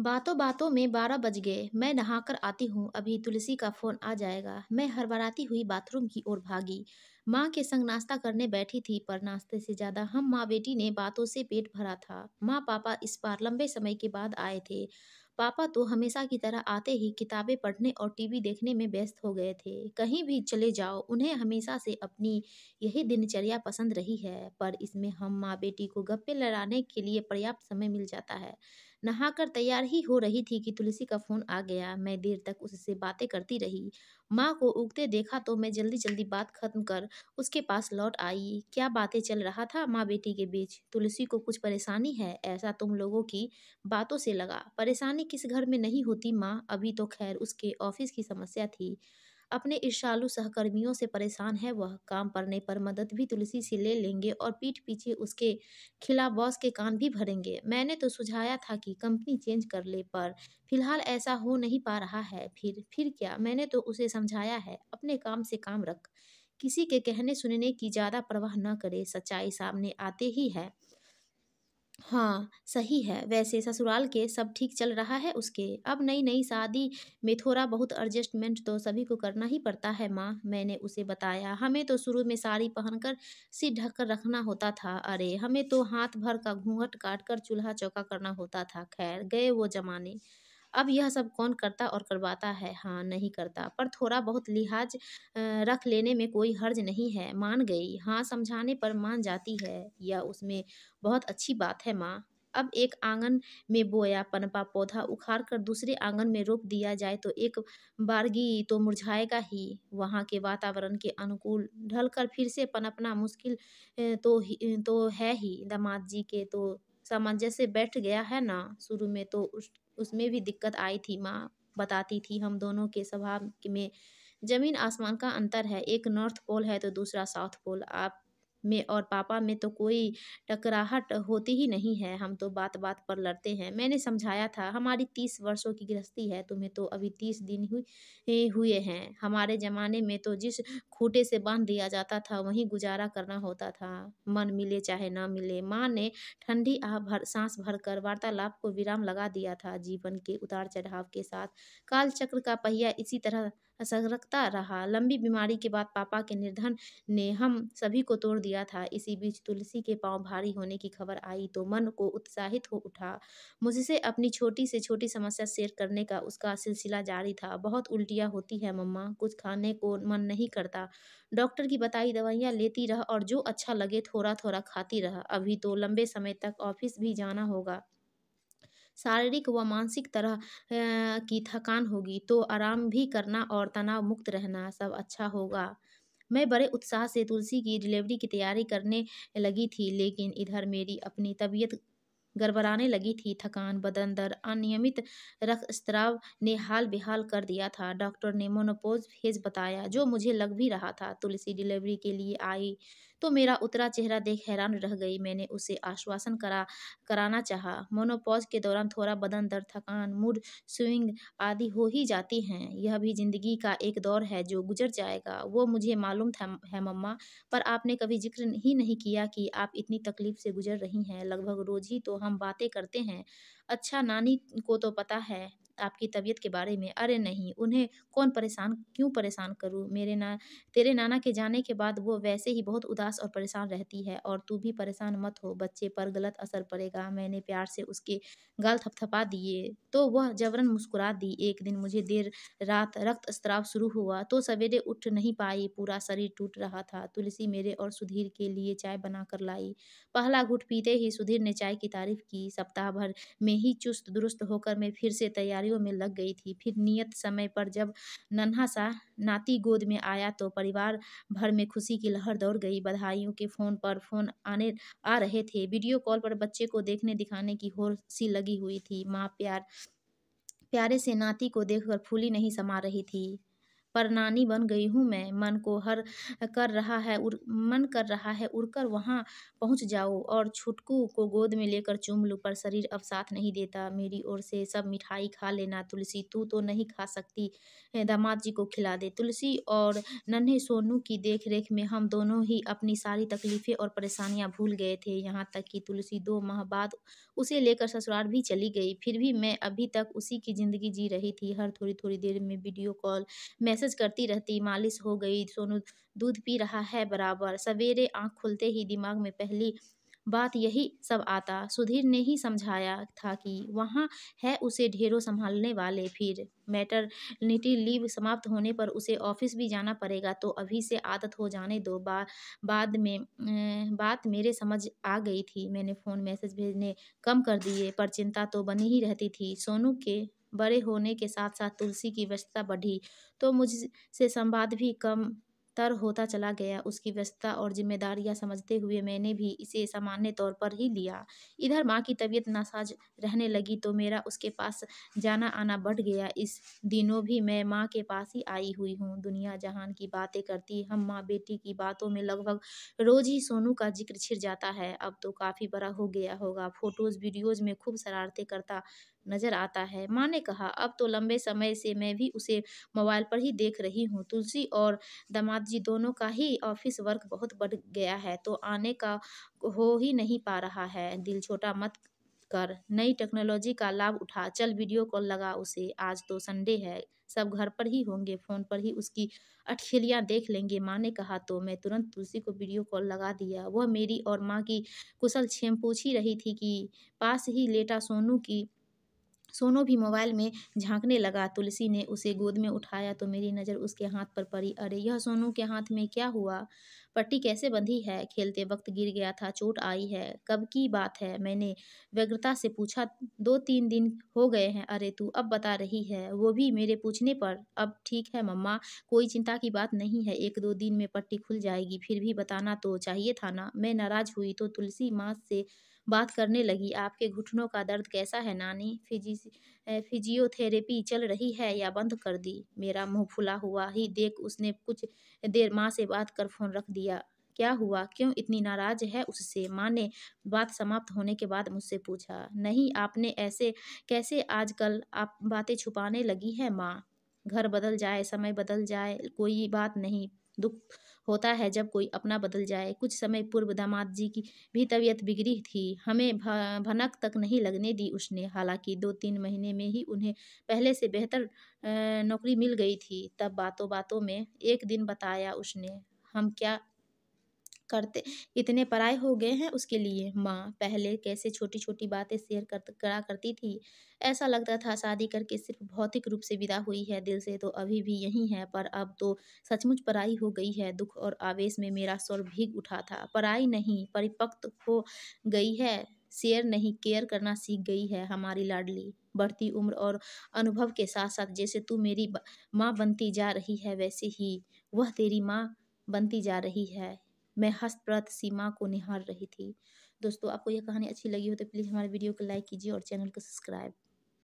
बातों बातों में बारह बज गए मैं नहाकर आती हूँ अभी तुलसी का फोन आ जाएगा मैं हरबराती हुई बाथरूम की ओर भागी माँ के संग नाश्ता करने बैठी थी पर नाश्ते से ज़्यादा हम माँ बेटी ने बातों से पेट भरा था माँ पापा इस बार लंबे समय के बाद आए थे पापा तो हमेशा की तरह आते ही किताबें पढ़ने और टीवी देखने में व्यस्त हो गए थे कहीं भी चले जाओ उन्हें हमेशा से अपनी यही दिनचर्या पसंद रही है पर इसमें हम माँ बेटी को गप्पे लड़ाने के लिए पर्याप्त समय मिल जाता है नहाकर तैयार ही हो रही थी कि तुलसी का फोन आ गया मैं देर तक उससे बातें करती रही माँ को उगते देखा तो मैं जल्दी जल्दी बात खत्म कर उसके पास लौट आई क्या बातें चल रहा था माँ बेटी के बीच तुलसी को कुछ परेशानी है ऐसा तुम लोगों की बातों से लगा परेशानी किस घर में नहीं होती माँ अभी तो खैर उसके ऑफिस की समस्या थी अपने ईर्षालु सहकर्मियों से परेशान है वह काम पड़ने पर मदद भी तुलसी से ले लेंगे और पीठ पीछे उसके खिलाफ बॉस के कान भी भरेंगे मैंने तो सुझाया था कि कंपनी चेंज कर ले पर फिलहाल ऐसा हो नहीं पा रहा है फिर फिर क्या मैंने तो उसे समझाया है अपने काम से काम रख किसी के कहने सुनने की ज़्यादा परवाह न करे सच्चाई सामने आते ही है हाँ सही है वैसे ससुराल के सब ठीक चल रहा है उसके अब नई नई शादी में थोड़ा बहुत एडजस्टमेंट तो सभी को करना ही पड़ता है माँ मैंने उसे बताया हमें तो शुरू में साड़ी पहनकर सिर ढककर रखना होता था अरे हमें तो हाथ भर का घूंघट काट कर चूल्हा चौका करना होता था खैर गए वो जमाने अब यह सब कौन करता और करवाता है हाँ नहीं करता पर थोड़ा बहुत लिहाज रख लेने में कोई हर्ज नहीं है मान गई हाँ समझाने पर मान जाती है यह उसमें बहुत अच्छी बात है माँ अब एक आंगन में बोया पनपा पौधा उखाड़ कर दूसरे आंगन में रोप दिया जाए तो एक बारगी तो मुरझाएगा ही वहाँ के वातावरण के अनुकूल ढलकर फिर से पनपना मुश्किल तो ही तो है ही दामाद जी के तो सामंजस्य बैठ गया है ना शुरू में तो उस उसमें भी दिक्कत आई थी माँ बताती थी हम दोनों के स्वभाव में ज़मीन आसमान का अंतर है एक नॉर्थ पोल है तो दूसरा साउथ पोल आप में और पापा में तो कोई टकराहट होती ही नहीं है हम तो बात बात पर लड़ते हैं मैंने समझाया था हमारी तीस वर्षों की गृहस्थी है तुम्हें तो अभी तीस दिन ही हुए हैं हमारे ज़माने में तो जिस खूटे से बांध दिया जाता था वहीं गुजारा करना होता था मन मिले चाहे ना मिले माँ ने ठंडी आ भर सांस भर कर वार्तालाप को विराम लगा दिया था जीवन के उतार चढ़ाव के साथ कालचक्र का पहिया इसी तरह असरग्रस्ता रहा लंबी बीमारी के बाद पापा के निधन ने हम सभी को तोड़ दिया था इसी बीच तुलसी के पाँव भारी होने की खबर आई तो मन को उत्साहित हो उठा मुझसे अपनी छोटी से छोटी समस्या शेयर करने का उसका सिलसिला जारी था बहुत उल्टियाँ होती है मम्मा कुछ खाने को मन नहीं करता डॉक्टर की बताई दवाइयाँ लेती रह और जो अच्छा लगे थोड़ा थोड़ा खाती रह अभी तो लंबे समय तक ऑफिस भी जाना होगा शारीरिक व मानसिक तरह की थकान होगी तो आराम भी करना और तनाव मुक्त रहना सब अच्छा होगा मैं बड़े उत्साह से तुलसी की डिलीवरी की तैयारी करने लगी थी लेकिन इधर मेरी अपनी तबीयत गड़बड़ाने लगी थी थकान बदन दर्द अनियमित रक्त स्त्राव ने हाल बेहाल कर दिया था डॉक्टर ने मोनोपोज फेज बताया जो मुझे लग भी रहा था तुलसी डिलीवरी के लिए आई तो मेरा उतरा चेहरा देख हैरान रह गई मैंने उसे आश्वासन करा कराना चाहा मोनोपॉज के दौरान थोड़ा बदन दर्द थकान मूड स्विंग आदि हो ही जाती हैं यह भी ज़िंदगी का एक दौर है जो गुजर जाएगा वो मुझे मालूम था है मम्मा पर आपने कभी जिक्र ही नहीं किया कि आप इतनी तकलीफ से गुजर रही हैं लगभग रोज़ ही तो हम बातें करते हैं अच्छा नानी को तो पता है आपकी तबीयत के बारे में अरे नहीं उन्हें कौन परेशान क्यों परेशान करूँ मेरे ना तेरे नाना के जाने के बाद वो वैसे ही बहुत उदास और परेशान रहती है और तू भी परेशान मत हो बच्चे पर गलत असर पड़ेगा मैंने प्यार से उसके गाल थपथपा दिए तो वह जबरन मुस्कुरा दी एक दिन मुझे देर रात रक्त स्त्राव शुरू हुआ तो सवेरे उठ नहीं पाई पूरा शरीर टूट रहा था तुलसी मेरे और सुधीर के लिए चाय बनाकर लाई पहला घुट पीते ही सुधीर ने चाय की तारीफ की सप्ताह भर में ही चुस्त दुरुस्त होकर मैं फिर से तैयारी तैयारियों में लग गई थी फिर नियत समय पर जब नन्हा सा नाती गोद में आया तो परिवार भर में खुशी की लहर दौड़ गई बधाइयों के फ़ोन पर फ़ोन आने आ रहे थे वीडियो कॉल पर बच्चे को देखने दिखाने की होर सी लगी हुई थी माँ प्यार प्यारे से नाती को देखकर फूली नहीं समा रही थी प्रणानी बन गई हूँ मैं मन को हर कर रहा है उर मन कर रहा है उड़कर वहाँ पहुँच जाओ और छुटकू को गोद में लेकर चूम लू पर शरीर अब साथ नहीं देता मेरी ओर से सब मिठाई खा लेना तुलसी तू तो नहीं खा सकती दामाद जी को खिला दे तुलसी और नन्हे सोनू की देख रेख में हम दोनों ही अपनी सारी तकलीफ़ें और परेशानियाँ भूल गए थे यहाँ तक कि तुलसी दो माह बाद उसे लेकर ससुराल भी चली गई फिर भी मैं अभी तक उसी की ज़िंदगी जी रही थी हर थोड़ी थोड़ी देर में वीडियो कॉल मैसेज मैसेज करती रहती मालिश हो गई सोनू दूध पी रहा है बराबर सवेरे आंख खुलते ही दिमाग में पहली बात यही सब आता सुधीर ने ही समझाया था कि वहाँ है उसे ढेरों संभालने वाले फिर मैटर निटी लीव समाप्त होने पर उसे ऑफिस भी जाना पड़ेगा तो अभी से आदत हो जाने दो बा, बाद में अं, बात मेरे समझ आ गई थी मैंने फ़ोन मैसेज भेजने कम कर दिए पर चिंता तो बनी ही रहती थी सोनू के बड़े होने के साथ साथ तुलसी की व्यस्तता बढ़ी तो मुझसे संवाद भी कम तर होता चला गया उसकी व्यस्तता और जिम्मेदारियां समझते हुए मैंने भी इसे सामान्य तौर पर ही लिया इधर माँ की तबीयत नासाज रहने लगी तो मेरा उसके पास जाना आना बढ़ गया इस दिनों भी मैं माँ के पास ही आई हुई हूँ दुनिया जहान की बातें करती हम माँ बेटी की बातों में लगभग रोज ही सोनू का जिक्र छिड़ जाता है अब तो काफ़ी बड़ा हो गया होगा फोटोज़ वीडियोज़ में खूब शरारतें करता नजर आता है माँ ने कहा अब तो लंबे समय से मैं भी उसे मोबाइल पर ही देख रही हूँ तुलसी और दामाद जी दोनों का ही ऑफिस वर्क बहुत बढ़ गया है तो आने का हो ही नहीं पा रहा है दिल छोटा मत कर नई टेक्नोलॉजी का लाभ उठा चल वीडियो कॉल लगा उसे आज तो संडे है सब घर पर ही होंगे फ़ोन पर ही उसकी अटखेलियाँ देख लेंगे माँ ने कहा तो मैं तुरंत तुलसी को वीडियो कॉल लगा दिया वह मेरी और माँ की कुशल छेम पूछ ही रही थी कि पास ही लेटा सोनू की सोनू भी मोबाइल में झांकने लगा तुलसी ने उसे गोद में उठाया तो मेरी नज़र उसके हाथ पर पड़ी अरे यह सोनू के हाथ में क्या हुआ पट्टी कैसे बंधी है खेलते वक्त गिर गया था चोट आई है कब की बात है मैंने व्यग्रता से पूछा दो तीन दिन हो गए हैं अरे तू अब बता रही है वो भी मेरे पूछने पर अब ठीक है मम्मा कोई चिंता की बात नहीं है एक दो दिन में पट्टी खुल जाएगी फिर भी बताना तो चाहिए था ना मैं नाराज़ हुई तो तुलसी माँ से बात करने लगी आपके घुटनों का दर्द कैसा है नानी फिजी फिजियोथेरेपी चल रही है या बंद कर दी मेरा मुंह फुला हुआ ही देख उसने कुछ देर माँ से बात कर फ़ोन रख दिया क्या हुआ क्यों इतनी नाराज़ है उससे माँ ने बात समाप्त होने के बाद मुझसे पूछा नहीं आपने ऐसे कैसे आजकल आप बातें छुपाने लगी है माँ घर बदल जाए समय बदल जाए कोई बात नहीं दुख होता है जब कोई अपना बदल जाए कुछ समय पूर्व दामाद जी की भी तबीयत बिगड़ी थी हमें भनक तक नहीं लगने दी उसने हालांकि दो तीन महीने में ही उन्हें पहले से बेहतर नौकरी मिल गई थी तब बातों बातों में एक दिन बताया उसने हम क्या करते इतने पराए हो गए हैं उसके लिए माँ पहले कैसे छोटी छोटी बातें शेयर कर करा करती थी ऐसा लगता था शादी करके सिर्फ भौतिक रूप से विदा हुई है दिल से तो अभी भी यही है पर अब तो सचमुच पराई हो गई है दुख और आवेश में मेरा स्वर भीग उठा था पराई नहीं परिपक्व हो गई है शेयर नहीं केयर करना सीख गई है हमारी लाडली बढ़ती उम्र और अनुभव के साथ साथ जैसे तू मेरी माँ बनती जा रही है वैसे ही वह तेरी माँ बनती जा रही है मैं हस्तप्रत सीमा को निहार रही थी दोस्तों आपको यह कहानी अच्छी लगी हो तो प्लीज़ हमारे वीडियो को लाइक कीजिए और चैनल को सब्सक्राइब